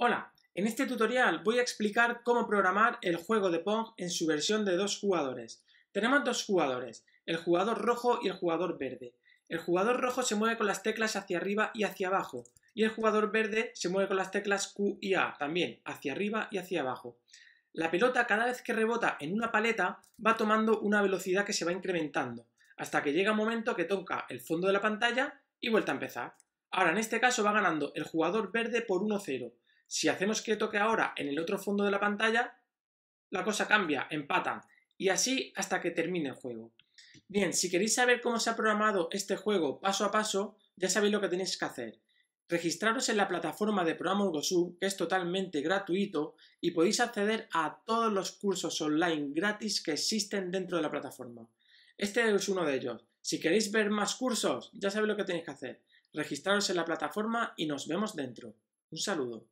Hola, en este tutorial voy a explicar cómo programar el juego de Pong en su versión de dos jugadores. Tenemos dos jugadores, el jugador rojo y el jugador verde. El jugador rojo se mueve con las teclas hacia arriba y hacia abajo, y el jugador verde se mueve con las teclas Q y A, también hacia arriba y hacia abajo. La pelota cada vez que rebota en una paleta va tomando una velocidad que se va incrementando, hasta que llega un momento que toca el fondo de la pantalla y vuelta a empezar. Ahora en este caso va ganando el jugador verde por 1-0, si hacemos que toque ahora en el otro fondo de la pantalla, la cosa cambia, empata. Y así hasta que termine el juego. Bien, si queréis saber cómo se ha programado este juego paso a paso, ya sabéis lo que tenéis que hacer. Registraros en la plataforma de programación Gosu, que es totalmente gratuito, y podéis acceder a todos los cursos online gratis que existen dentro de la plataforma. Este es uno de ellos. Si queréis ver más cursos, ya sabéis lo que tenéis que hacer. Registraros en la plataforma y nos vemos dentro. Un saludo.